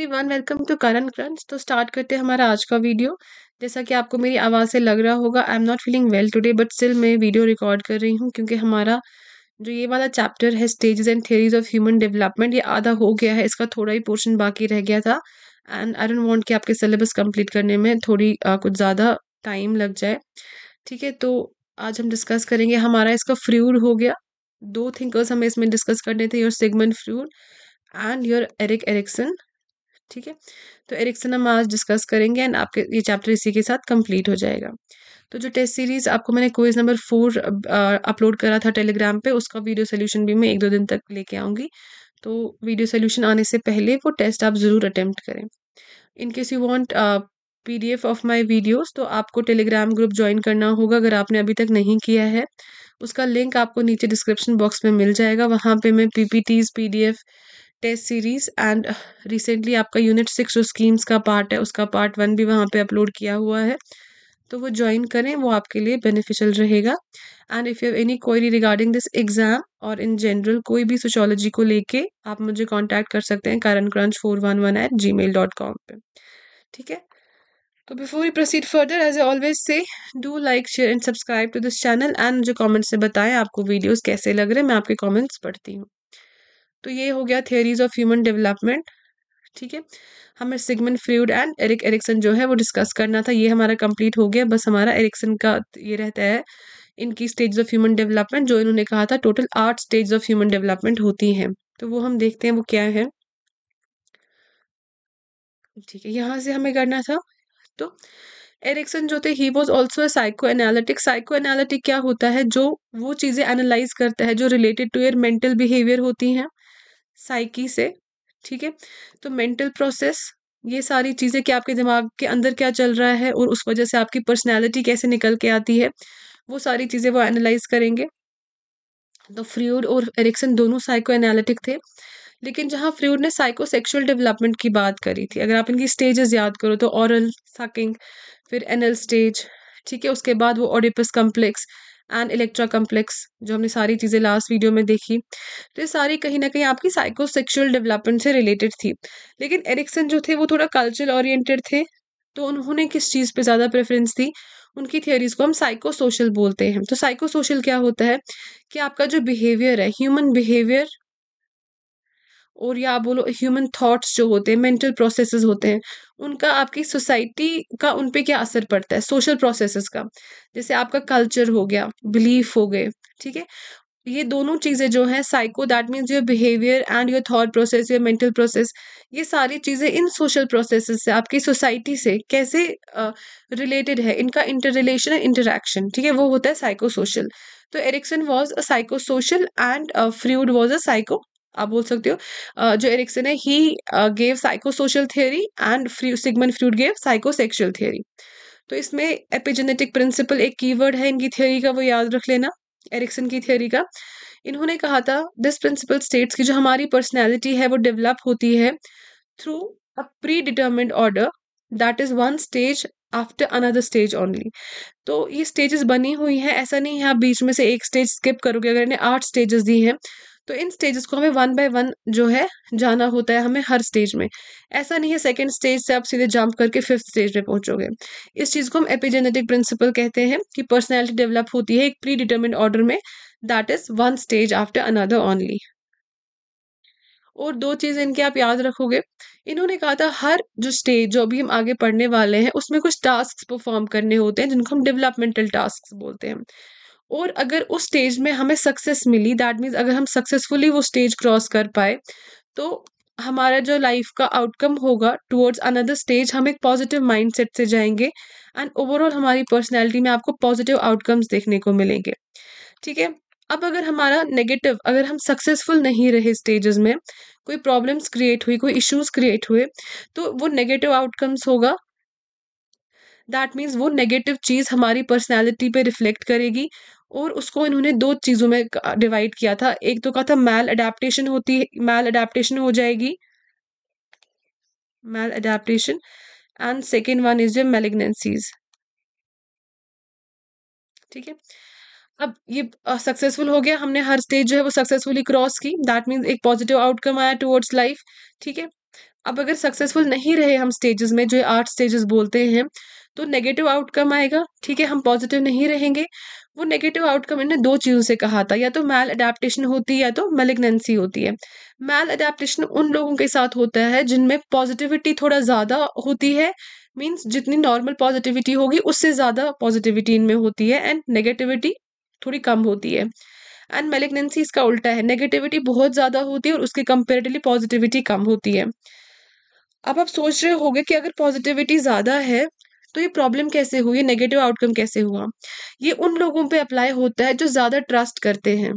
everyone welcome to Current Crunch तो start करते हैं हमारा आज का वीडियो जैसा कि आपको मेरी आवाज़ से लग रहा होगा I am not feeling well today but still मैं वीडियो रिकॉर्ड कर रही हूँ क्योंकि हमारा जो ये वाला चैप्टर है stages and theories of human development ये आधा हो गया है इसका थोड़ा ही पोर्शन बाकी रह गया था एंड आई डोंट वॉन्ट कि आपके सिलेबस कंप्लीट करने में थोड़ी आ, कुछ ज़्यादा टाइम लग जाए ठीक है तो आज हम डिस्कस करेंगे हमारा इसका फ्रूड हो गया दो थिंकर्स हमें इसमें डिस्कस करने थे your Sigmund Freud and your Erik Erikson ठीक है तो एरिक्सन हम आज डिस्कस करेंगे एंड आपके ये चैप्टर इसी के साथ कंप्लीट हो जाएगा तो जो टेस्ट सीरीज आपको मैंने क्विज नंबर फोर अपलोड करा था टेलीग्राम पे उसका वीडियो सोल्यूशन भी मैं एक दो दिन तक लेके आऊँगी तो वीडियो सोल्यूशन आने से पहले वो टेस्ट आप ज़रूर अटैम्प्ट करें in case you want P D F of my videos तो आपको टेलीग्राम ग्रुप ज्वाइन करना होगा अगर आपने अभी तक नहीं किया है उसका लिंक आपको नीचे डिस्क्रिप्शन बॉक्स में मिल जाएगा वहाँ पे मैं P P Ts P D F test series and recently आपका यूनिट सिक्स जो स्कीम्स का पार्ट है उसका पार्ट वन भी वहाँ पे अपलोड किया हुआ है तो वो ज्वाइन करें वो आपके लिए बेनिफिशियल रहेगा and if you have any query regarding this exam और इन जनरल कोई भी सोशोलॉजी को लेके आप मुझे कॉन्टैक्ट कर सकते हैं Karan crunch four one one eight Gmail dot com पर ठीक है तो before you proceed further as a always से do like share and subscribe to this channel and मुझे कॉमेंट्स में बताएं आपको वीडियोज़ कैसे लग रहे हैं मैं आपके कॉमेंट्स पढ़ती हूँ तो ये हो गया थियोरीज ऑफ ह्यूमन डेवलपमेंट ठीक है हमें Sigmund Freud and Erik Erikson जो है वो डिस्कस करना था ये हमारा कंप्लीट हो गया बस हमारा एरिक्सन का ये रहता है इनकी स्टेज ऑफ ह्यूमन डेवलपमेंट जो इन्होंने कहा था टोटल आठ स्टेज ऑफ ह्यूमन डेवलपमेंट होती हैं तो वो हम देखते हैं वो क्या है ठीक है यहाँ से हमें करना था तो एरिक्सन जो थे he was also psychoanalytic psychoanalytic क्या होता है जो वो चीज़ें एनालाइज करता है जो related to their mental behaviour होती हैं साइकी से ठीक है तो मेंटल प्रोसेस ये सारी चीज़ें कि आपके दिमाग के अंदर क्या चल रहा है और उस वजह से आपकी पर्सनैलिटी कैसे निकल के आती है वो सारी चीज़ें वो एनालाइज करेंगे तो फ्रूड और एरिक्सन दोनों साइको एनालिटिक थे लेकिन जहाँ फ्रूड ने साइको सेक्शुअल डेवलपमेंट की बात करी थी अगर आप इनकी स्टेजेस याद करो तो औरल सकिंग फिर एनल स्टेज ठीक है उसके बाद वो Oedipus complex and Electra complex जो हमने सारी चीज़ें लास्ट वीडियो में देखी तो ये सारी कहीं ना कहीं आपकी सेक्शुअल डेवलपमेंट से रिलेटेड थी लेकिन एरिक्सन जो थे वो थोड़ा कल्चरल ओरिएंटेड थे तो उन्होंने किस चीज़ पे ज़्यादा प्रेफरेंस दी उनकी थियोरीज को हम साइको सोशल बोलते हैं तो साइको सोशल क्या होता है कि आपका जो बिहेवियर है ह्यूमन बिहेवियर और या आप बोलो ह्यूमन थॉट्स जो होते हैं मेंटल प्रोसेसेस होते हैं उनका आपकी सोसाइटी का उन पर क्या असर पड़ता है सोशल प्रोसेसेस का जैसे आपका कल्चर हो गया बिलीफ हो गए ठीक है ये दोनों चीज़ें जो हैं psycho that means your behaviour and your thought process your mental process ये सारी चीज़ें इन सोशल प्रोसेसेस से आपकी सोसाइटी से कैसे रिलेटेड uh, है इनका इंटर रिलेशन एंड इंटरेक्शन ठीक है वो होता है साइको सोशल तो Erikson was a psychosocial and Freud was a psycho आप बोल सकते हो जो एरिक्सन है he gave psychosocial theory and Sigmund Freud gave psychosexual theory तो इसमें एपिजेनेटिक प्रिंसिपल एक कीवर्ड है इनकी थियोरी का वो याद रख लेना एरिक्सन की थियोरी का इन्होंने कहा था दिस प्रिंसिपल स्टेट्स की जो हमारी पर्सनैलिटी है वो डेवलप होती है through a predetermined order that is one stage after another stage only तो ये स्टेजेस बनी हुई हैं ऐसा नहीं है आप बीच में से एक स्टेज स्किप करोगे अगर इन्हें आठ स्टेजेस दी हैं तो इन स्टेजेस को हमें वन बाय वन जो है जाना होता है हमें हर स्टेज में ऐसा नहीं है सेकेंड स्टेज से आप सीधे जंप करके फिफ्थ स्टेज में पहुंचोगे इस चीज़ को हम एपिजेनेटिक प्रिंसिपल कहते हैं कि पर्सनैलिटी डेवलप होती है एक प्री डिटर्मिन ऑर्डर में that is one stage after another only और दो चीज इनके आप याद रखोगे इन्होंने कहा था हर जो स्टेज जो अभी हम आगे पढ़ने वाले हैं उसमें कुछ टास्क परफॉर्म करने होते हैं जिनको हम डेवलपमेंटल टास्क बोलते हैं और अगर उस स्टेज में हमें सक्सेस मिली दैट मीन्स अगर हम सक्सेसफुली वो स्टेज क्रॉस कर पाए तो हमारा जो लाइफ का आउटकम होगा टुवर्ड्स अनदर स्टेज हम एक पॉजिटिव माइंडसेट से जाएंगे एंड ओवरऑल हमारी पर्सनैलिटी में आपको पॉजिटिव आउटकम्स देखने को मिलेंगे ठीक है अब अगर हमारा नेगेटिव अगर हम सक्सेसफुल नहीं रहे स्टेजेस में कोई प्रॉब्लम्स क्रिएट हुई कोई इश्यूज क्रिएट हुए तो वो नेगेटिव आउटकम्स होगा दैट मीन्स वो नेगेटिव चीज़ हमारी पर्सनैलिटी पे रिफ्लेक्ट करेगी और उसको इन्होंने दो चीज़ों में डिवाइड किया था एक तो कहा था मैल अडेप्टेशन होती है मैल अडेप्टेशन हो जाएगी maladaptation and second one is your ठीक है अब ये सक्सेसफुल uh, हो गया हमने हर स्टेज जो है वो सक्सेसफुली क्रॉस की दैट मीन्स एक पॉजिटिव आउटकम आया टुवर्ड्स लाइफ ठीक है अब अगर सक्सेसफुल नहीं रहे हम स्टेजेस में जो आठ स्टेजेस बोलते हैं तो नेगेटिव आउटकम आएगा ठीक है हम पॉजिटिव नहीं रहेंगे वो नेगेटिव आउटकम इन्हें दो चीज़ों से कहा था या तो मैल अडेप्टन होती है या तो मेलेग्नेंसी होती है मैल अडेप्टन उन लोगों के साथ होता है जिनमें पॉजिटिविटी थोड़ा ज़्यादा होती है मीन्स जितनी नॉर्मल पॉजिटिविटी होगी उससे ज़्यादा पॉजिटिविटी इनमें होती है एंड नेगेटिविटी थोड़ी कम होती है एंड मेलेग्नेंसी इसका उल्टा है नेगेटिविटी बहुत ज़्यादा होती है और उसकी कंपेरेटिवली पॉजिटिविटी कम होती है अब आप सोच रहे होंगे कि अगर पॉजिटिविटी ज़्यादा है तो ये प्रॉब्लम कैसे हुई नेगेटिव आउटकम कैसे हुआ ये उन लोगों पे अप्लाई होता है जो ज़्यादा ट्रस्ट करते हैं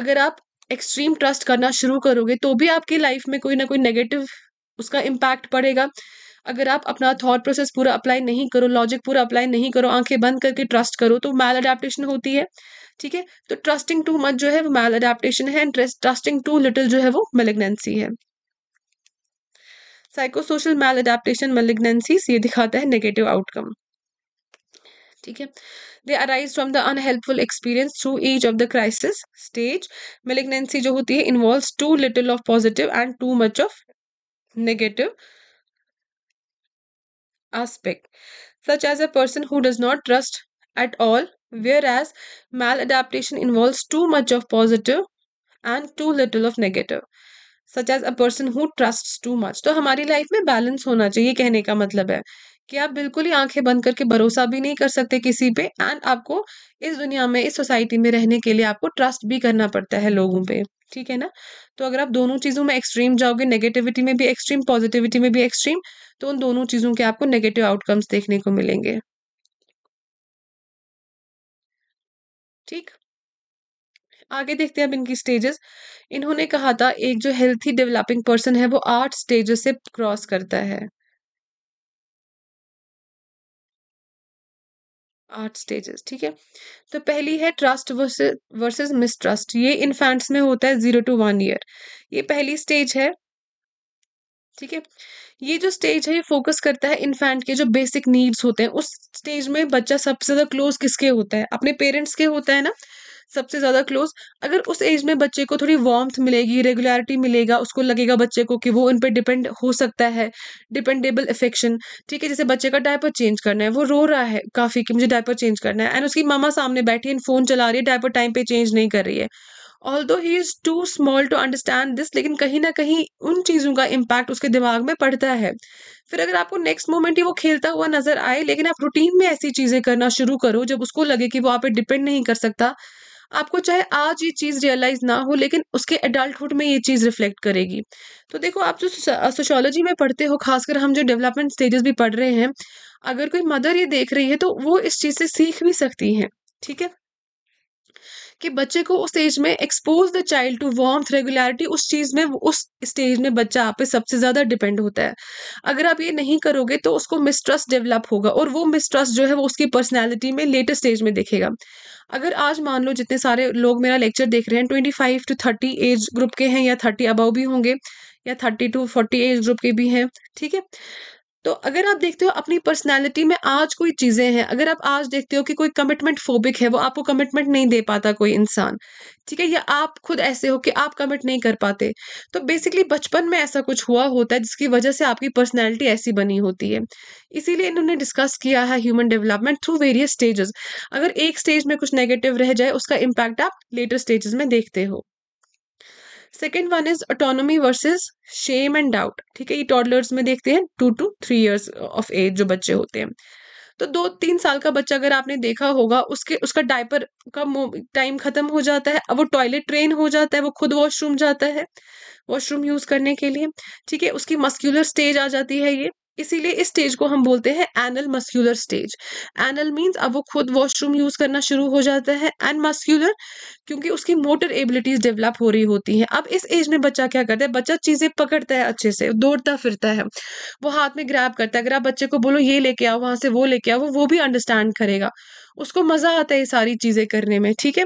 अगर आप एक्सट्रीम ट्रस्ट करना शुरू करोगे तो भी आपकी लाइफ में कोई ना कोई नेगेटिव उसका इम्पैक्ट पड़ेगा अगर आप अपना थॉट प्रोसेस पूरा अप्लाई नहीं करो लॉजिक पूरा अप्लाई नहीं करो आंखें बंद करके ट्रस्ट करो तो मैल अडेप्टन होती है ठीक है तो ट्रस्टिंग टू मच जो है वो मैल अडेप्टन है एंड ट्रस्टिंग टू लिटिल जो है वो मेलेग्नेंसी है साइकोसोशल मेल अडेप्टेशन मेलिग्नेंसीज ये दिखाता है नेगेटिव आउटकम ठीक है they arise from the unhelpful experience through age of the crisis stage malignancy जो होती है involve too little of positive and too much of negative aspect such as a person who does not trust at all whereas maladaptation involves too much of positive and too little of negative such as a person who trust too much तो हमारी life में balance होना चाहिए कहने का मतलब है कि आप बिल्कुल ही आंखें बंद करके भरोसा भी नहीं कर सकते किसी पे एंड आपको इस दुनिया में इस सोसाइटी में रहने के लिए आपको ट्रस्ट भी करना पड़ता है लोगों पे ठीक है ना तो अगर आप दोनों चीज़ों में एक्सट्रीम जाओगे नेगेटिविटी में भी एक्सट्रीम पॉजिटिविटी में भी एक्सट्रीम तो उन दोनों चीज़ों के आपको नेगेटिव आउटकम्स देखने को मिलेंगे ठीक आगे देखते हैं अब इनकी स्टेजेस इन्होंने कहा था एक जो हेल्थी डेवलपिंग पर्सन है वो आठ स्टेजेस से क्रॉस करता है आठ स्टेजेस ठीक है तो पहली है ट्रस्ट वर्सेस मिसट्रस्ट ये इन्फेंट्स में होता है जीरो टू वन ईयर ये पहली स्टेज है ठीक है ये जो स्टेज है ये फोकस करता है इन्फेंट के जो बेसिक नीड्स होते हैं उस स्टेज में बच्चा सबसे ज़्यादा क्लोज किसके होता है अपने पेरेंट्स के होता है ना सबसे ज़्यादा क्लोज अगर उस एज में बच्चे को थोड़ी वार्म्थ मिलेगी रेगुलरिटी मिलेगा उसको लगेगा बच्चे को कि वो उन पर डिपेंड हो सकता है डिपेंडेबल इफेक्शन ठीक है जैसे बच्चे का डायपर चेंज करना है वो रो रहा है काफ़ी कि मुझे डायपर चेंज करना है एंड उसकी मामा सामने बैठी है फ़ोन चला रही है डायपर टाइम पे चेंज नहीं कर रही है although he is too small to understand this लेकिन कहीं ना कहीं उन चीज़ों का इम्पैक्ट उसके दिमाग में पड़ता है फिर अगर आपको नेक्स्ट मोमेंट ही वो खेलता हुआ नजर आए लेकिन आप रूटीन में ऐसी चीज़ें करना शुरू करो जब उसको लगे कि वो आप पे डिपेंड नहीं कर सकता आपको चाहे आज ये चीज़ रियलाइज ना हो लेकिन उसके एडल्टहुड में ये चीज़ रिफ्लेक्ट करेगी तो देखो आप जो सोशोलॉजी में पढ़ते हो खासकर हम जो डेवलपमेंट स्टेजेस भी पढ़ रहे हैं अगर कोई मदर ये देख रही है तो वो इस चीज़ से सीख भी सकती हैं ठीक है कि बच्चे को उस एज में expose the child to warmth regularity उस चीज़ में उस स्टेज में बच्चा आप पे सबसे ज़्यादा डिपेंड होता है अगर आप ये नहीं करोगे तो उसको मिसट्रस्ट डेवलप होगा और वो मिसट्रस्ट जो है वो उसकी पर्सनैलिटी में लेटेस्ट स्टेज में देखेगा अगर आज मान लो जितने सारे लोग मेरा लेक्चर देख रहे हैं twenty five to thirty age group के हैं या थर्टी अबव भी होंगे या thirty to forty age group के भी हैं ठीक है तो अगर आप देखते हो अपनी पर्सनैलिटी में आज कोई चीज़ें हैं अगर आप आज देखते हो कि कोई कमिटमेंट फोबिक है वो आपको कमिटमेंट नहीं दे पाता कोई इंसान ठीक है या आप खुद ऐसे हो कि आप कमिट नहीं कर पाते तो बेसिकली बचपन में ऐसा कुछ हुआ होता है जिसकी वजह से आपकी पर्सनैलिटी ऐसी बनी होती है इसीलिए इन्होंने डिस्कस किया है human development through various stages अगर एक स्टेज में कुछ नेगेटिव रह जाए उसका इम्पैक्ट आप लेटर स्टेजेस में देखते हो second one is autonomy versus shame and doubt ठीक है ये टॉडलर्स में देखते हैं two to three years of age जो बच्चे होते हैं तो दो तीन साल का बच्चा अगर आपने देखा होगा उसके उसका डायपर का टाइम खत्म हो जाता है अब वो टॉयलेट ट्रेन हो जाता है वो खुद वॉशरूम जाता है वॉशरूम यूज करने के लिए ठीक है उसकी मस्क्यूलर स्टेज आ जाती है ये इसीलिए इस स्टेज को हम बोलते हैं anal muscular stage anal means अब वो खुद वॉशरूम यूज करना शुरू हो जाता है एंड मस्क्यूलर क्योंकि उसकी मोटर एबिलिटीज डेवलप हो रही होती हैं अब इस एज में बच्चा क्या करता है बच्चा चीजें पकड़ता है अच्छे से दौड़ता फिरता है वो हाथ में ग्रैब करता है अगर आप बच्चे को बोलो ये लेके आओ वहां से वो लेके आओ वो वो भी अंडरस्टैंड करेगा उसको मज़ा आता है ये सारी चीज़ें करने में ठीक है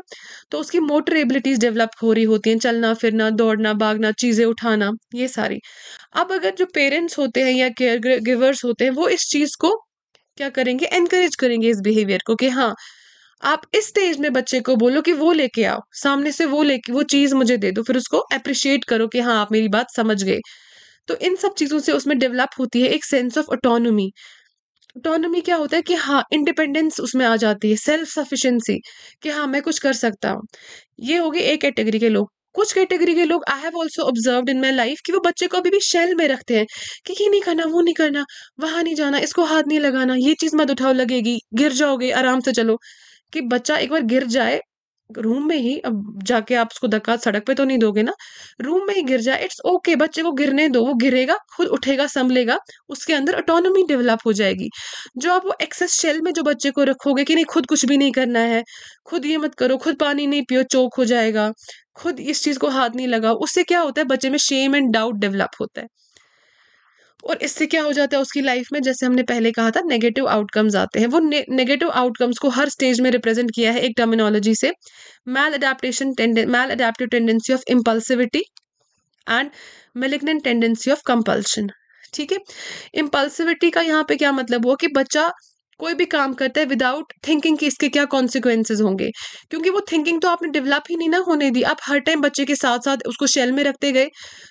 तो उसकी मोटर एबिलिटीज़ डेवलप हो रही होती हैं चलना फिरना दौड़ना भागना चीज़ें उठाना ये सारी अब अगर जो पेरेंट्स होते हैं या केयर गिवर्स होते हैं वो इस चीज़ को क्या करेंगे एनकरेज करेंगे इस बिहेवियर को कि हाँ आप इस स्टेज में बच्चे को बोलो कि वो लेके आओ सामने से वो लेके वो चीज़ मुझे दे दो फिर उसको अप्रिशिएट करो कि हाँ आप मेरी बात समझ गए तो इन सब चीज़ों से उसमें डेवलप होती है एक सेंस ऑफ ऑटोनोमी ऑटोनमी क्या होता है कि हाँ इंडिपेंडेंस उसमें आ जाती है सेल्फ सफिशेंसी कि हाँ मैं कुछ कर सकता हूँ ये होगी एक कैटेगरी के लोग कुछ कैटेगरी के लोग I have also observe in my life कि वो बच्चे को अभी भी शेल में रखते हैं कि ये नहीं करना वो नहीं करना वहाँ नहीं जाना इसको हाथ नहीं लगाना ये चीज़ मत उठाओ लगेगी गिर जाओगे आराम से चलो कि बच्चा एक बार गिर जाए रूम में ही अब जाके आप उसको धक्का सड़क पे तो नहीं दोगे ना रूम में ही गिर जाए इट्स ओके okay, बच्चे को गिरने दो वो गिरेगा खुद उठेगा संभलेगा उसके अंदर ऑटोनोमी डेवलप हो जाएगी जो आप वो एक्सेस शेल में जो बच्चे को रखोगे कि नहीं खुद कुछ भी नहीं करना है खुद ये मत करो खुद पानी नहीं पियो चौक हो जाएगा खुद इस चीज़ को हाथ नहीं लगाओ उससे क्या होता है बच्चे में शेम एंड डाउट डेवलप होता है और इससे क्या हो जाता है उसकी लाइफ में जैसे हमने पहले कहा था नेगेटिव आउटकम्स आते हैं वो नेगेटिव आउटकम्स को हर स्टेज में रिप्रेजेंट किया है एक टर्मिनोलॉजी से maladaptation maladaptive tendency of impulsivity and malignant tendency of compulsion ठीक है इम्पल्सिविटी का यहाँ पे क्या मतलब हुआ कि बच्चा कोई भी काम करता है विदाउट थिंकिंग कि इसके क्या कॉन्सिक्वेंसेज होंगे क्योंकि वो थिंकिंग तो आपने डेवलप ही नहीं ना होने दी आप हर टाइम बच्चे के साथ साथ उसको शेल में रखते गए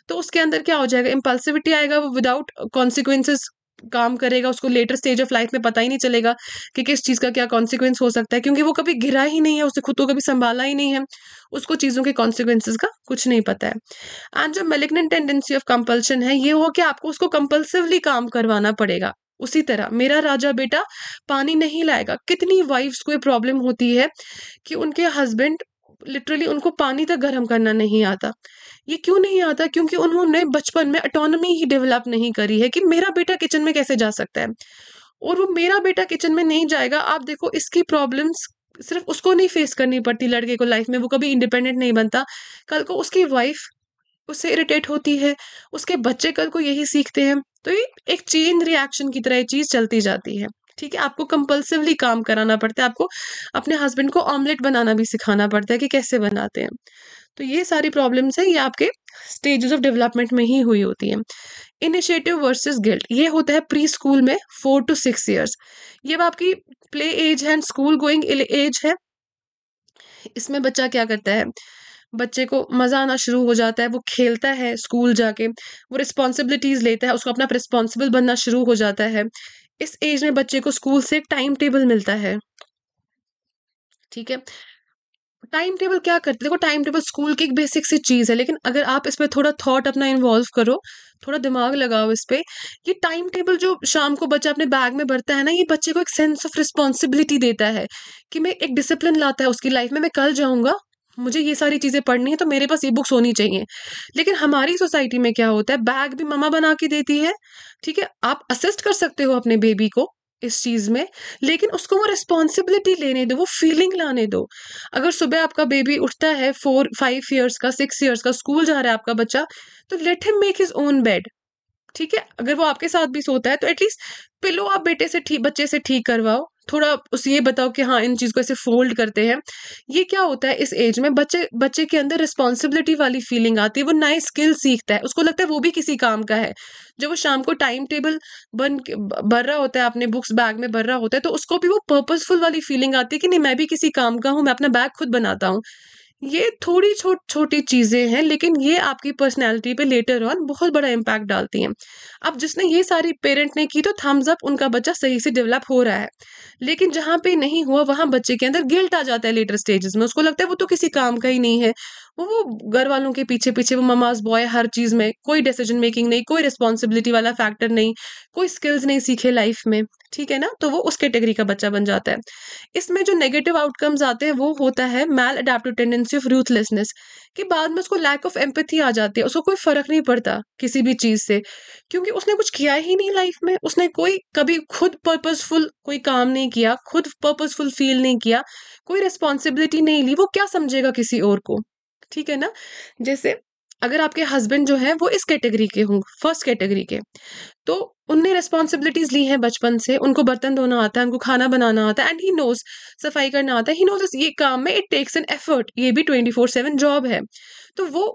तो उसके अंदर क्या हो जाएगा इम्पल्सिविटी आएगा वो विदाउट कॉन्सिक्वेंसेज काम करेगा उसको लेटर स्टेज ऑफ लाइफ में पता ही नहीं चलेगा कि किस चीज़ का क्या कॉन्सिक्वेंस हो सकता है क्योंकि वो कभी घिरा ही नहीं है उसे खुद को कभी संभाला ही नहीं है उसको चीज़ों के कॉन्सिक्वेंसेज का कुछ नहीं पता है एंड जो मेलेग्नेंट टेंडेंसी ऑफ कंपल्शन है ये हो कि आपको उसको कंपल्सिवली काम करवाना पड़ेगा उसी तरह मेरा राजा बेटा पानी नहीं लाएगा कितनी वाइफ्स को ये प्रॉब्लम होती है कि उनके हस्बैंड लिटरली उनको पानी तक गर्म करना नहीं आता ये क्यों नहीं आता क्योंकि उन्होंने बचपन में अटोनमी ही डेवलप नहीं करी है कि मेरा बेटा किचन में कैसे जा सकता है और वो मेरा बेटा किचन में नहीं जाएगा आप देखो इसकी प्रॉब्लम्स सिर्फ उसको नहीं फेस करनी पड़ती लड़के को लाइफ में वो कभी इंडिपेंडेंट नहीं बनता कल को उसकी वाइफ उससे इरिटेट होती है उसके बच्चे कल को यही सीखते हैं तो ये एक चेन रिएक्शन की तरह ये चीज़ चलती जाती है ठीक है आपको कंपल्सिवली काम कराना पड़ता है आपको अपने हस्बैंड को ऑमलेट बनाना भी सिखाना पड़ता है कि कैसे बनाते हैं तो ये सारी प्रॉब्लम्स हैं ये आपके स्टेजेस ऑफ डेवलपमेंट में ही हुई होती है इनिशिएटिव वर्सेस गिल्ट ये होता है प्री स्कूल में फोर टू सिक्स ईयर्स ये आपकी प्ले एज है स्कूल गोइंग एज है इसमें बच्चा क्या करता है बच्चे को मज़ा आना शुरू हो जाता है वो खेलता है स्कूल जाके वो रिस्पॉन्सिबिलिटीज़ लेता है उसको अपना रिस्पॉन्सिबल बनना शुरू हो जाता है इस एज में बच्चे को स्कूल से एक टाइम टेबल मिलता है ठीक है टाइम टेबल क्या करते देखो टाइम टेबल स्कूल की एक बेसिक सी चीज़ है लेकिन अगर आप इस पर थोड़ा थॉट अपना इन्वॉल्व करो थोड़ा दिमाग लगाओ इस पर ये टाइम टेबल जो शाम को बच्चा अपने बैग में भरता है ना ये बच्चे को एक सेंस ऑफ रिस्पॉन्सिबिलिटी देता है कि मैं एक डिसिप्लिन लाता है उसकी लाइफ में मैं कल जाऊँगा मुझे ये सारी चीज़ें पढ़नी है तो मेरे पास ई बुक्स होनी चाहिए लेकिन हमारी सोसाइटी में क्या होता है बैग भी ममा बना के देती है ठीक है आप असिस्ट कर सकते हो अपने बेबी को इस चीज़ में लेकिन उसको वो रिस्पॉन्सिबिलिटी लेने दो वो फीलिंग लाने दो अगर सुबह आपका बेबी उठता है फोर फाइव ईयर्स का सिक्स ईयर्स का स्कूल जा रहा है आपका बच्चा तो let him make his own bed ठीक है अगर वो आपके साथ भी सोता है तो एटलीस्ट पिलो आप बेटे से ठीक बच्चे से ठीक करवाओ थोड़ा उस ये बताओ कि हाँ इन चीज़ को ऐसे फोल्ड करते हैं ये क्या होता है इस एज में बच्चे बच्चे के अंदर रिस्पॉन्सिबिलिटी वाली फीलिंग आती है वो नए स्किल सीखता है उसको लगता है वो भी किसी काम का है जब वो शाम को टाइम टेबल बन भर रहा होता है अपने बुक्स बैग में भर रहा होता है तो उसको भी वो पर्पजफुल वाली फीलिंग आती है कि नहीं मैं भी किसी काम का हूँ मैं अपना बैग खुद बनाता हूँ ये थोड़ी छोट छोटी चीज़ें हैं लेकिन ये आपकी पर्सनैलिटी पे लेटर ऑन बहुत बड़ा इम्पैक्ट डालती हैं अब जिसने ये सारी पेरेंट ने की तो थम्स अप उनका बच्चा सही से डेवलप हो रहा है लेकिन जहाँ पे नहीं हुआ वहाँ बच्चे के अंदर गिल्ट आ जाता है लेटर स्टेजेस में उसको लगता है वो तो किसी काम का ही नहीं है वो घर वालों के पीछे पीछे वो ममाज बॉय हर चीज़ में कोई डिसीजन मेकिंग नहीं कोई रिस्पॉन्सिबिलिटी वाला फैक्टर नहीं कोई स्किल्स नहीं सीखे लाइफ में ठीक है ना तो वो उस कैटेगरी का बच्चा बन जाता है इसमें जो नेगेटिव आउटकम्स आते हैं वो होता है maladaptive tendency of ruthlessness कि बाद में उसको लैक ऑफ एम्पथी आ जाती है उसको कोई फ़र्क नहीं पड़ता किसी भी चीज़ से क्योंकि उसने कुछ किया ही नहीं लाइफ में उसने कोई कभी खुद पर्पज़फुल कोई काम नहीं किया खुद पर्पज़फुल फील नहीं किया कोई रिस्पॉन्सिबिलिटी नहीं ली वो क्या समझेगा किसी और को ठीक है ना जैसे अगर आपके हस्बैंड जो है वो इस कैटेगरी के होंगे फर्स्ट कैटेगरी के तो उनने रिस्पॉन्सिबिलिटीज़ ली हैं बचपन से उनको बर्तन धोना आता है उनको खाना बनाना आता है एंड ही नोज सफाई करना आता है ही नोज ये काम में इट टेक्स एन एफर्ट ये भी ट्वेंटी फोर सेवन जॉब है तो वो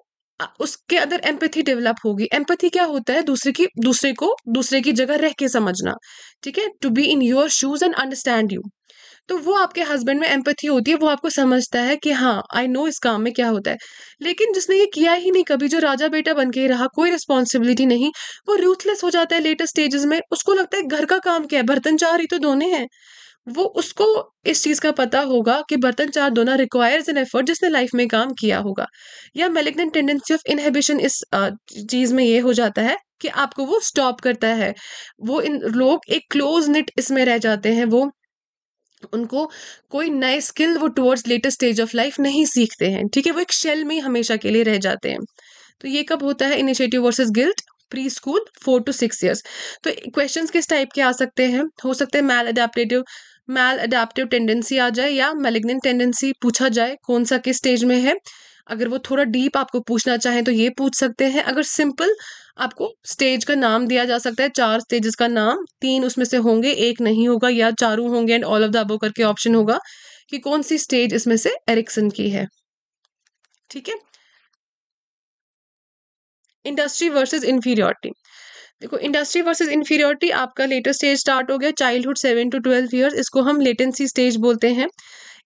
उसके अंदर एम्पथी डेवलप होगी एम्पथी क्या होता है दूसरे की दूसरे को दूसरे की जगह रह के समझना ठीक है to be in your shoes and understand you तो वो आपके हस्बैंड में एम्पथी होती है वो आपको समझता है कि हाँ आई नो इस काम में क्या होता है लेकिन जिसने ये किया ही नहीं कभी जो राजा बेटा बन के ही रहा कोई रिस्पॉन्सिबिलिटी नहीं वो रूथलेस हो जाता है लेटेस्ट स्टेजेस में उसको लगता है घर का काम क्या है बर्तन चार ही तो धोने हैं वो उसको इस चीज़ का पता होगा कि बर्तन चार धोना रिक्वायर्स एन एफर्ट जिसने लाइफ में काम किया होगा या मेलेग्नेंट टेंडेंसी ऑफ इनहेबिशन इस चीज़ में ये हो जाता है कि आपको वो स्टॉप करता है वो इन लोग एक क्लोज निट इसमें रह जाते हैं वो उनको कोई नए स्किल वो towards latest stage of life नहीं सीखते हैं ठीक है वो एक शेल में ही हमेशा के लिए रह जाते हैं तो ये कब होता है initiative versus guilt preschool four to six years तो क्वेश्चंस किस टाइप के आ सकते हैं हो सकते हैं मैल अडेप्टेटिव मैल अडेप्टिव टेंडेंसी आ जाए या मेलिग्नेंट टेंडेंसी पूछा जाए कौन सा किस स्टेज में है अगर वो थोड़ा डीप आपको पूछना चाहें तो ये पूछ सकते हैं अगर सिंपल आपको स्टेज का नाम दिया जा सकता है चार स्टेजेस का नाम तीन उसमें से होंगे एक नहीं होगा या चारों होंगे and all of the above करके ऑप्शन होगा कि कौन सी स्टेज इसमें से एरिक्सन की है ठीक है इंडस्ट्री वर्सेस इंफीरियोरिटी देखो इंडस्ट्री वर्सेस इंफीरियोरिटी आपका लेटेस्ट स्टेज स्टार्ट हो गया childhood seven to twelve years इसको हम लेटेंसी स्टेज बोलते हैं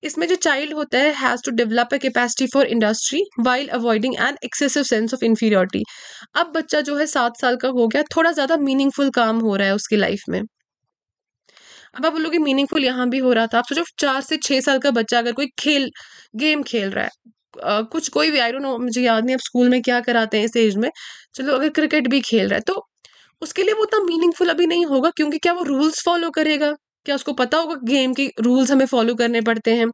इसमें जो चाइल्ड होता है has to develop a capacity for industry while avoiding an excessive sense of inferiority अब बच्चा जो है सात साल का हो गया थोड़ा ज़्यादा मीनिंगफुल काम हो रहा है उसकी लाइफ में अब आप बोलोगे मीनिंगफुल यहाँ भी हो रहा था आप सोचो चार से छः साल का बच्चा अगर कोई खेल गेम खेल रहा है Uh, कुछ कोई भी आई डोंट नो मुझे याद नहीं अब स्कूल में क्या कराते हैं इस एज में चलो अगर क्रिकेट भी खेल रहा है तो उसके लिए वो उतना मीनिंगफुल अभी नहीं होगा क्योंकि क्या वो रूल्स फॉलो करेगा क्या उसको पता होगा गेम के रूल्स हमें फॉलो करने पड़ते हैं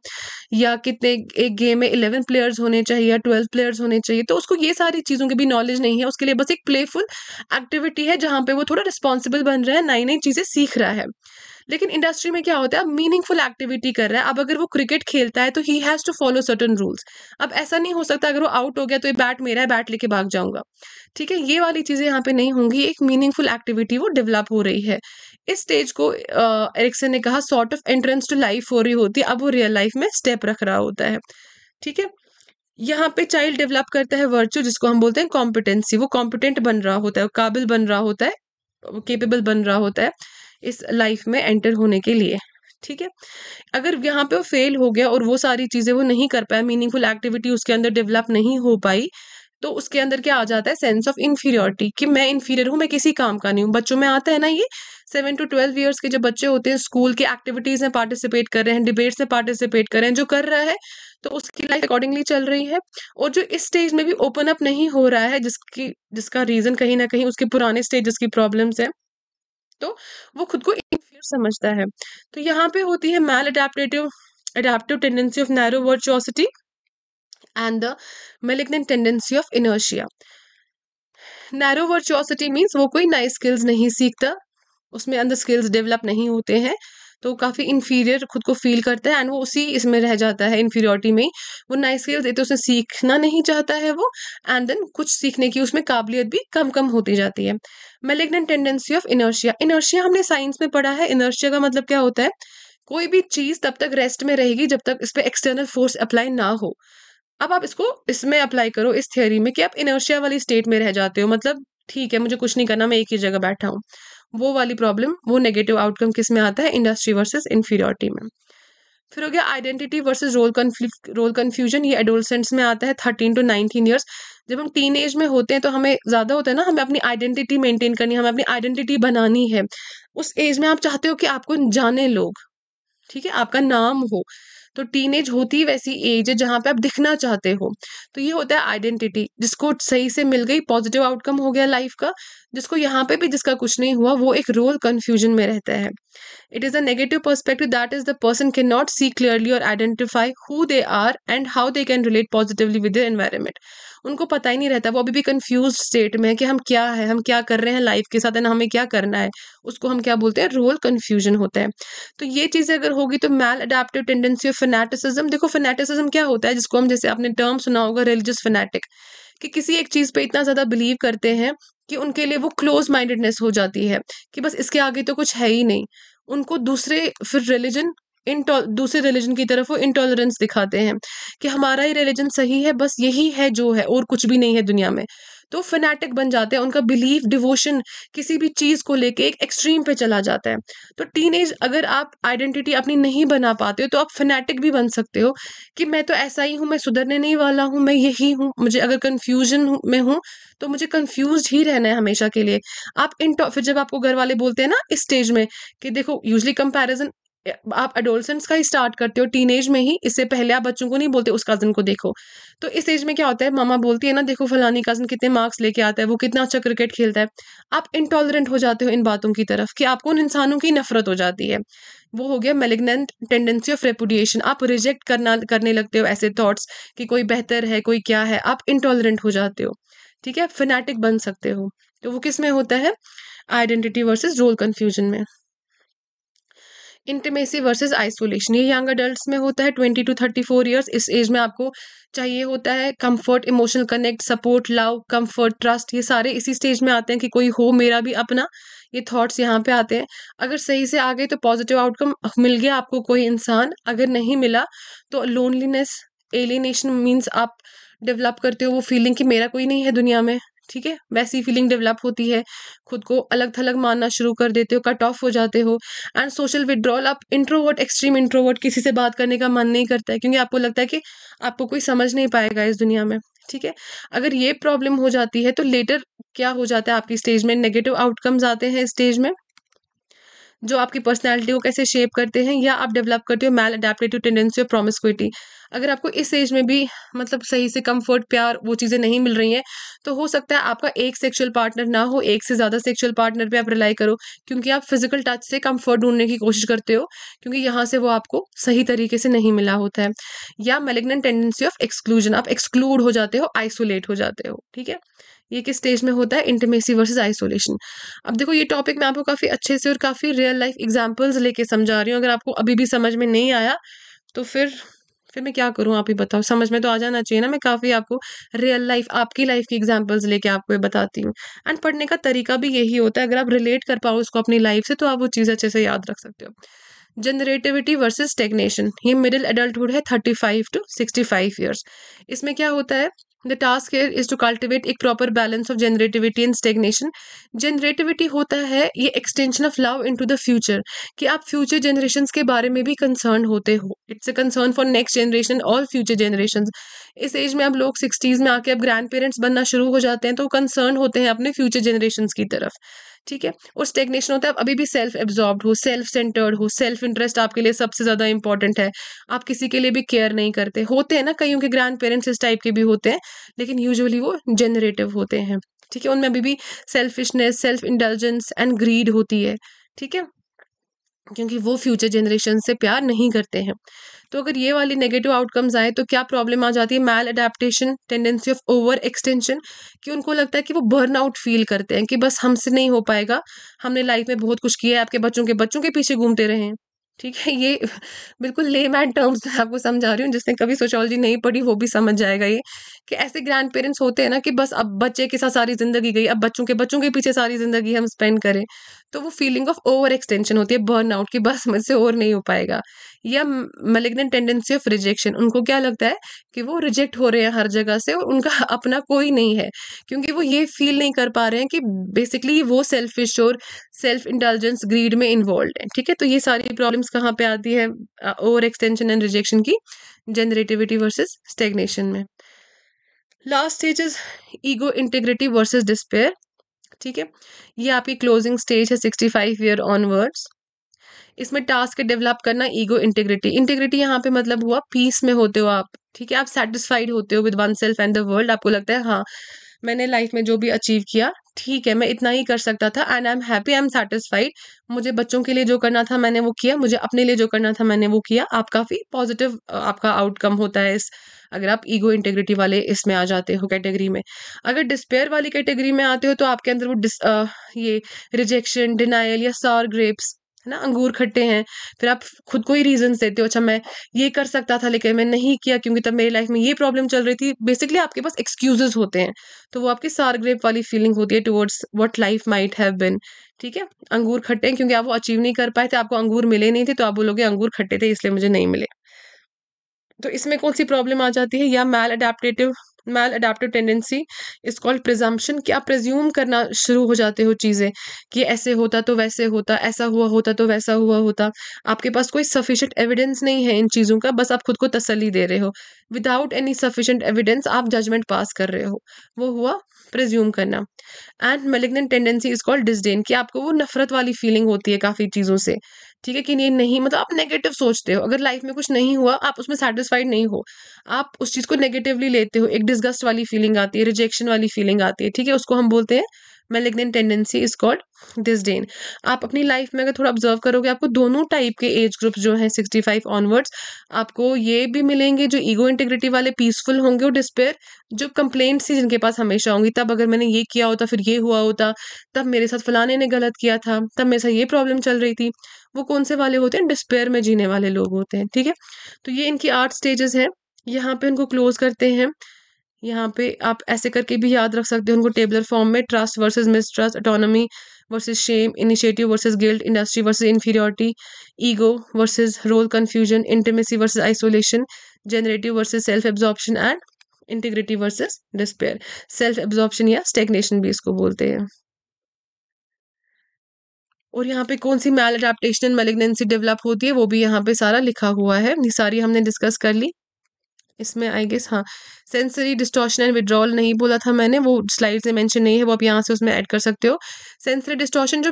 या कितने एक गेम में इलेवन प्लेयर्स होने चाहिए या ट्वेल्व प्लेयर्स होने चाहिए तो उसको ये सारी चीज़ों की भी नॉलेज नहीं है उसके लिए बस एक प्लेफुल एक्टिविटी है जहाँ पे वो थोड़ा रिस्पॉन्सिबल बन रहा है नई नई चीज़ें सीख रहा है लेकिन इंडस्ट्री में क्या होता है अब मीनिंगफुल एक्टिविटी कर रहा है अब अगर वो क्रिकेट खेलता है तो he has to follow certain rules अब ऐसा नहीं हो सकता अगर वो आउट हो गया तो ये बैट मेरा है बैट लेके भाग जाऊंगा ठीक है ये वाली चीज़ें यहाँ पे नहीं होंगी एक मीनिंगफुल एक्टिविटी वो डेवलप हो रही है इस स्टेज को एरिक्सन ने कहा sort of entrance to life हो रही होती है अब वो रियल लाइफ में स्टेप रख रहा होता है ठीक है यहाँ पे चाइल्ड डेवलप करता है वर्चू जिसको हम बोलते हैं कॉम्पिटेंसी वो कॉम्पिटेंट बन रहा होता है काबिल बन रहा होता है केपेबल बन रहा होता है इस लाइफ में एंटर होने के लिए ठीक है अगर यहाँ पे वो फेल हो गया और वो सारी चीज़ें वो नहीं कर पाया मीनिंगफुल एक्टिविटी उसके अंदर डेवलप नहीं हो पाई तो उसके अंदर क्या आ जाता है सेंस ऑफ इन्फीरियोरिटी कि मैं इन्फीरियर हूँ मैं किसी काम का नहीं हूँ बच्चों में आता है ना ये सेवन टू ट्वेल्व ईयर्स के जब बच्चे होते हैं स्कूल की एक्टिविटीज़ में पार्टिसिपेट कर रहे हैं डिबेट्स में पार्टिसिपेट कर रहे हैं जो कर रहा है तो उसकी लाइफ अकॉर्डिंगली चल रही है और जो इस स्टेज में भी ओपन अप नहीं हो रहा है जिसकी जिसका रीज़न कहीं ना कहीं उसके पुराने स्टेज की प्रॉब्लम्स हैं तो वो खुद को इनफीरियर समझता है तो यहाँ पे होती है mal adaptative adaptive tendency of narrow virtuosity and the malignant tendency of inertia narrow virtuosity means वो कोई नए स्किल्स नहीं सीखता उसमें अंदर स्किल्स डेवलप नहीं होते हैं तो काफ़ी इन्फीरियर खुद को फील करता है एंड वो उसी इसमें रह जाता है इन्फीरियोरिटी में वो नाइस स्किल्स तो उसे सीखना नहीं चाहता है वो एंड देन कुछ सीखने की उसमें काबिलियत भी कम कम होती जाती है malignant tendency of inertia inertia हमने साइंस में पढ़ा है इनर्शिया का मतलब क्या होता है कोई भी चीज़ तब तक रेस्ट में रहेगी जब तक इस पर एक्सटर्नल फोर्स अप्लाई ना हो अब आप इसको इसमें अप्लाई करो इस थियोरी में कि आप इनर्शिया वाली स्टेट में रह जाते हो मतलब ठीक है मुझे कुछ नहीं करना मैं एक ही जगह बैठा हूँ वो वाली प्रॉब्लम वो नेगेटिव आउटकम किस में आता है इंडस्ट्री वर्सेज इन्फीरियोरिटी में फिर हो गया identity versus role role confusion ये एडोलसेंट्स में आता है थर्टीन टू नाइनटीन ईयर्स जब हम टीन एज में होते हैं तो हमें ज़्यादा होता है ना हमें अपनी आइडेंटिटी मेंटेन करनी है हमें अपनी आइडेंटिटी बनानी है उस एज में आप चाहते हो कि आपको जाने लोग ठीक है आपका नाम हो तो टीन एज होती ही वैसी एज है जहाँ पे आप दिखना चाहते हो तो ये होता है आइडेंटिटी जिसको सही से मिल गई पॉजिटिव आउटकम हो गया लाइफ का जिसको यहाँ पे भी जिसका कुछ नहीं हुआ वो एक रोल कन्फ्यूजन में रहता है it is a negative perspective that is the person can not see clearly और identify who they are and how they can relate positively with the उनको पता ही नहीं रहता वो अभी भी कन्फ्यूज स्टेट में है कि हम क्या है हम क्या कर रहे हैं लाइफ के साथ एंड हमें क्या करना है उसको हम क्या बोलते हैं रोल कन्फ्यूजन होता है तो ये चीज़ें अगर होगी तो maladaptive tendency of fanaticism देखो फेनेटिसिज्म क्या होता है जिसको हम जैसे आपने टर्म सुना होगा रिलीजियस फेनेटिक कि किसी एक चीज़ पे इतना ज़्यादा बिलीव करते हैं कि उनके लिए वो क्लोज माइंडेडनेस हो जाती है कि बस इसके आगे तो कुछ है ही नहीं उनको दूसरे फिर रिलीजन इन दूसरे रिलीजन की तरफ वो इंटॉलरेंस दिखाते हैं कि हमारा ही रिलीजन सही है बस यही है जो है और कुछ भी नहीं है दुनिया में तो फनेटिक बन जाते हैं उनका बिलीव डिवोशन किसी भी चीज़ को लेके एक एक्सट्रीम पे चला जाता है तो टीन अगर आप आइडेंटिटी अपनी नहीं बना पाते हो तो आप फनेटिक भी बन सकते हो कि मैं तो ऐसा ही हूँ मैं सुधरने नहीं वाला हूँ मैं यही हूँ मुझे अगर कन्फ्यूजन में हूँ तो मुझे कन्फ्यूज ही रहना है हमेशा के लिए आप इन फिर जब आपको घर वाले बोलते हैं ना इस स्टेज में कि देखो यूजली कंपेरिजन आप एडोलसेंस का ही स्टार्ट करते हो टीन में ही इससे पहले आप बच्चों को नहीं बोलते उस कज़न को देखो तो इस एज में क्या होता है मामा बोलती है ना देखो फलानी कज़न कितने मार्क्स लेके आता है वो कितना अच्छा क्रिकेट खेलता है आप इंटॉलरेंट हो जाते हो इन बातों की तरफ कि आपको उन इंसानों की नफरत हो जाती है वो हो गया मेलेगनेंट टेंडेंसी ऑफ रेपुडिएशन आप रिजेक्ट करना करने लगते हो ऐसे थाट्स कि कोई बेहतर है कोई क्या है आप इंटॉलरेंट हो जाते हो ठीक है फिनेटिक बन सकते हो तो वो किस में होता है आइडेंटिटी वर्सेज रोल कन्फ्यूजन में इंटीमेसी वर्सेस आइसोलेशन ये यंग अडल्ट में होता है twenty two thirty four years इस एज में आपको चाहिए होता है comfort emotional connect support love comfort trust ये सारे इसी स्टेज में आते हैं कि कोई हो मेरा भी अपना ये थॉट्स यहाँ पे आते हैं अगर सही से आ गए तो पॉजिटिव आउटकम मिल गया आपको कोई इंसान अगर नहीं मिला तो लोनलीनेस एलिनेशन मीन्स आप डेवलप करते हो वो फीलिंग कि मेरा कोई नहीं है दुनिया में ठीक है वैसी फीलिंग डेवलप होती है खुद को अलग थलग मानना शुरू कर देते हो कट ऑफ हो जाते हो एंड सोशल विड्रॉल आप इंट्रोवर्ट एक्सट्रीम इंट्रोवर्ट किसी से बात करने का मन नहीं करता है क्योंकि आपको लगता है कि आपको कोई समझ नहीं पाएगा इस दुनिया में ठीक है अगर ये प्रॉब्लम हो जाती है तो लेटर क्या हो जाता है आपकी स्टेज में नेगेटिव आउटकम्स आते हैं स्टेज में जो आपकी पर्सनैलिटी को कैसे शेप करते हैं या आप डेवलप करते हो मैल अडेप्टेटिव टेंडेंसी और प्रोमिस्क्विटी अगर आपको इस एज में भी मतलब सही से कंफर्ट प्यार वो चीज़ें नहीं मिल रही हैं तो हो सकता है आपका एक सेक्सुअल पार्टनर ना हो एक से ज़्यादा सेक्सुअल पार्टनर पे आप रिलाई करो क्योंकि आप फिजिकल टच से कंफर्ट ढूंढने की कोशिश करते हो क्योंकि यहाँ से वो आपको सही तरीके से नहीं मिला होता है या मेलेग्नेंट टेंडेंसी ऑफ एक्सक्लूजन आप एक्सक्लूड हो जाते हो आइसोलेट हो जाते हो ठीक है ये किस स्टेज में होता है इंटीमेसी वर्सेज आइसोलेशन अब देखो ये टॉपिक मैं आपको काफ़ी अच्छे से और काफ़ी रियल लाइफ एग्जाम्पल्स लेके समझा रही हूँ अगर आपको अभी भी समझ में नहीं आया तो फिर फिर मैं क्या करूँ आप ही बताओ समझ में तो आ जाना चाहिए ना मैं काफ़ी आपको रियल लाइफ आपकी लाइफ की एग्जाम्पल्स लेके आपको ये बताती हूँ एंड पढ़ने का तरीका भी यही होता है अगर आप रिलेट कर पाओ उसको अपनी लाइफ से तो आप वो चीज़ अच्छे से याद रख सकते हो जनरेटिविटी वर्सेज स्टेगनेशन ये मिडिल एडल्टहुड है thirty five to sixty five years इसमें क्या होता है the task here is to cultivate एक proper balance of generativity and stagnation generativity होता है ये extension of love into the future कि आप फ्यूचर जनरेशन के बारे में भी कंसर्न होते हो it's a concern for next generation और फ्यूचर जनरेशन इस एज में आप लोग सिक्सटीज़ में आके अब ग्रैंड पेरेंट्स बनना शुरू हो जाते हैं तो कंसर्न होते हैं अपने फ्यूचर जनरेशन की तरफ ठीक है और स्टेग्नेशन होता है आप अभी भी सेल्फ एब्जॉर्ब हो सेल्फ सेंटर्ड हो सेल्फ इंटरेस्ट आपके लिए सबसे ज़्यादा इंपॉर्टेंट है आप किसी के लिए भी केयर नहीं करते होते हैं ना कईयों के ग्रैंड पेरेंट्स इस टाइप के भी होते हैं लेकिन यूजुअली वो जनरेटिव होते हैं ठीक है उनमें अभी भी selfishness self intelligence and greed होती है ठीक है क्योंकि वो फ्यूचर जनरेशन से प्यार नहीं करते हैं तो अगर ये वाली नेगेटिव आउटकम्स आए तो क्या प्रॉब्लम आ जाती है mal adaptation tendency of over extension कि उनको लगता है कि वो बर्न आउट फील करते हैं कि बस हमसे नहीं हो पाएगा हमने लाइफ में बहुत कुछ किया है आपके बच्चों के बच्चों के पीछे घूमते रहे हैं ठीक है ये बिल्कुल लेमैन टर्म्स में आपको समझा रही हूँ जिसने कभी सोशोलॉजी नहीं पढ़ी वो भी समझ जाएगा ये कि ऐसे ग्रैंड पेरेंट्स होते हैं ना कि बस अब बच्चे के साथ सारी जिंदगी गई अब बच्चों के बच्चों के पीछे सारी जिंदगी हम स्पेंड करें तो वो फीलिंग ऑफ ओवर एक्सटेंशन होती है बर्न आउट की बस मुझसे और नहीं हो पाएगा या मेलेग्नेंट टेंडेंसी ऑफ रिजेक्शन उनको क्या लगता है कि वो रिजेक्ट हो रहे हैं हर जगह से और उनका अपना कोई नहीं है क्योंकि वो ये फील नहीं कर पा रहे हैं कि बेसिकली वो सेल्फिश और सेल्फ इंटेलिजेंस ग्रीड में इन्वॉल्व है ठीक है तो ये सारी प्रॉब्लम्स कहाँ पे आती है ओवर एक्सटेंशन एंड रिजेक्शन की जनरेटिविटी वर्सेज स्टेगनेशन में last stage is ego integrity versus despair ठीक है ये आपकी क्लोजिंग स्टेज है सिक्सटी फाइव ईयर ऑनवर्ड्स इसमें टास्क डेवलप करना ईगो इंटीग्रिटी इंटीग्रिटी यहाँ पे मतलब हुआ पीस में होते हो आप ठीक है आप सेटिस्फाइड होते हो with one self and the world आपको लगता है हाँ मैंने लाइफ में जो भी अचीव किया ठीक है मैं इतना ही कर सकता था and I am happy I am satisfied मुझे बच्चों के लिए जो करना था मैंने वो किया मुझे अपने लिए जो करना था मैंने वो किया आप काफ़ी पॉजिटिव आपका आउटकम होता है इस अगर आप ईगो इंटेग्रिटी वाले इसमें आ जाते हो कैटेगरी में अगर डिस्पेयर वाली कैटेगरी में आते हो तो आपके अंदर वो डिस, आ, ये रिजेक्शन डिनाइल या सॉर ग्रेप्स है ना अंगूर खट्टे हैं फिर आप खुद को ही रीजन देते हो अच्छा मैं ये कर सकता था लेकिन मैं नहीं किया क्योंकि तब मेरी लाइफ में ये प्रॉब्लम चल रही थी बेसिकली आपके पास एक्सक्यूजेज होते हैं तो वो आपकी सार ग्रेप वाली फीलिंग होती है towards what life might have been ठीक है अंगूर खट्टे हैं क्योंकि आप वो अचीव नहीं कर पाए थे आपको अंगूर मिले नहीं थे तो आप बोलोगे अंगूर खट्टे थे इसलिए मुझे नहीं मिले तो इसमें कौन सी प्रॉब्लम आ जाती है या mal adaptive mal adaptive tendency is called presumption कि आप प्रिज्यूम करना शुरू हो जाते हो चीज़ें कि ऐसे होता तो वैसे होता ऐसा हुआ होता तो वैसा हुआ होता आपके पास कोई सफिशेंट एविडेंस नहीं है इन चीज़ों का बस आप खुद को तसली दे रहे हो विदाउट एनी सफिशेंट एविडेंस आप जजमेंट पास कर रहे हो वो हुआ प्रज्यूम करना and malignant tendency is called disdain कि आपको वो नफरत वाली फीलिंग होती है काफ़ी चीज़ों से ठीक है कि नहीं नहीं मतलब आप नेगेटिव सोचते हो अगर लाइफ में कुछ नहीं हुआ आप उसमें सेटिस्फाइड नहीं हो आप उस चीज़ को नेगेटिवली लेते हो एक डिस्गस्ट वाली फीलिंग आती है रिजेक्शन वाली फीलिंग आती है ठीक है उसको हम बोलते हैं malignant tendency is called disdain आप अपनी लाइफ में अगर थोड़ा ऑब्जर्व करोगे आपको दोनों टाइप के एज ग्रुप जो हैं सिक्सटी फाइव ऑनवर्ड्स आपको ये भी मिलेंगे जो ईगो इंटीग्रिटी वाले पीसफुल होंगे और डिस्पेयर जो कंप्लेंट्स थी जिनके पास हमेशा होंगी तब अगर मैंने ये किया होता फिर ये हुआ होता तब मेरे साथ फलाने ने गलत किया था तब मेरे साथ ये प्रॉब्लम चल रही थी वो कौन से वाले होते हैं डिस्पेयर में जीने वाले लोग होते हैं ठीक है तो ये इनकी आठ स्टेजेस हैं यहाँ पे उनको क्लोज करते हैं यहाँ पे आप ऐसे करके भी याद रख सकते हो उनको टेबलर फॉर्म में trust versus mistrust autonomy versus shame initiative versus guilt industry versus inferiority ego versus role confusion intimacy versus isolation generative versus self absorption and integrity versus despair self absorption या stagnation भी इसको बोलते हैं और यहाँ पे कौन सी मेल अडेप्टेशन मेलेग्नेंसी डेवलप होती है वो भी यहाँ पे सारा लिखा हुआ है ये सारी हमने डिस्कस कर ली इसमें आई गेस हाँ सेंसरी डिस्टॉशन एंड विड्रॉल नहीं बोला था मैंने वो स्लाइड से मेंशन नहीं है वो आप यहाँ से उसमें ऐड कर सकते हो सेंसरी डिस्टॉशन जो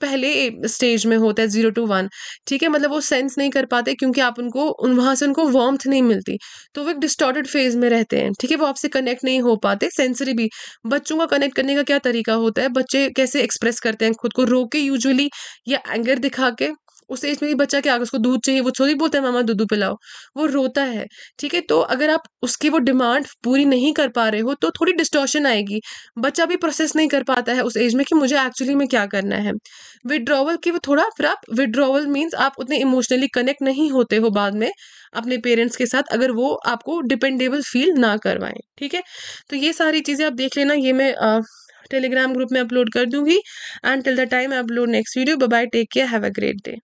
पहले स्टेज में होता है जीरो टू वन ठीक है मतलब वो सेंस नहीं कर पाते क्योंकि आप उनको उन वहाँ से उनको वॉम्थ नहीं मिलती तो वो एक डिस्टॉर्टेड फेज में रहते हैं ठीक है वो आपसे कनेक्ट नहीं हो पाते सेंसरी भी बच्चों का कनेक्ट करने का क्या तरीका होता है बच्चे कैसे एक्सप्रेस करते हैं खुद को रो के यूजली या एंगर दिखा के उस एज में भी बच्चा क्या उसको दूध चाहिए वो थोड़ी बोलता है मामा दूध पिलाओ वो रोता है ठीक है तो अगर आप उसकी वो डिमांड पूरी नहीं कर पा रहे हो तो थोड़ी डिस्टॉशन आएगी बच्चा भी प्रोसेस नहीं कर पाता है उस एज में कि मुझे एक्चुअली में क्या करना है विड्रॉवल की वो थोड़ा फिर आप विड्रॉवल मीन्स आप उतने इमोशनली कनेक्ट नहीं होते हो बाद में अपने पेरेंट्स के साथ अगर वो आपको डिपेंडेबल फील ना करवाएं ठीक है तो ये सारी चीज़ें आप देख लेना ये मैं टेलीग्राम ग्रुप में अपलोड कर दूंगी and till the time I upload next video bye take care have a great day